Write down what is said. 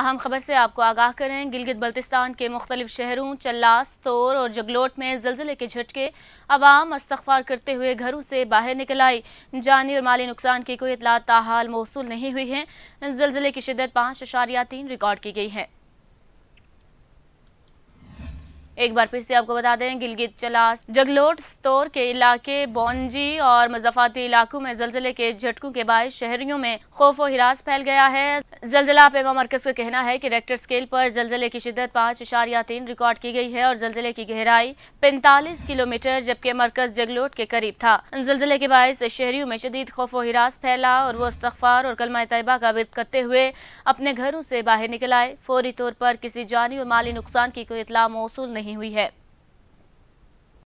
अहम खबर से आपको आगाह करें गिलगित बल्तिस्तान के मुख्तलिफ शहरों चल्लास तोर और जगलोट में जलजिले के झटके अवाम इस्तफार करते हुए घरों से बाहर निकल आई जानी और माली नुकसान की कोई इतला ताहाल मौसू नहीं हुई है जलजिले की शिदत पाँच अशारिया तीन रिकॉर्ड की गई है एक बार फिर से आपको बता दें गिलगित चलास जगलोट स्तोर के इलाके बोंजी और मजफाती इलाकों में जलजिले के झटकों के बायस शहरियों में खौफ और हिरास फैल गया है जलजिला पेमा मरकज का कहना है की रेक्टर स्केल पर जलजिले की शिदत पाँच इशारिया तीन रिकॉर्ड की गई है और जलजिले की गहराई पैंतालीस किलोमीटर जबकि मरकज जगलोट के करीब था जलजिले के बायस शहरियों में शदीद खौफ और हिरास फैला और वो इस्तफार और कलमा तयबा का विद करते हुए अपने घरों से बाहर निकल आए फौरी तौर पर किसी जानी और माली नुकसान की कोई इतला मौसू नहीं हुई है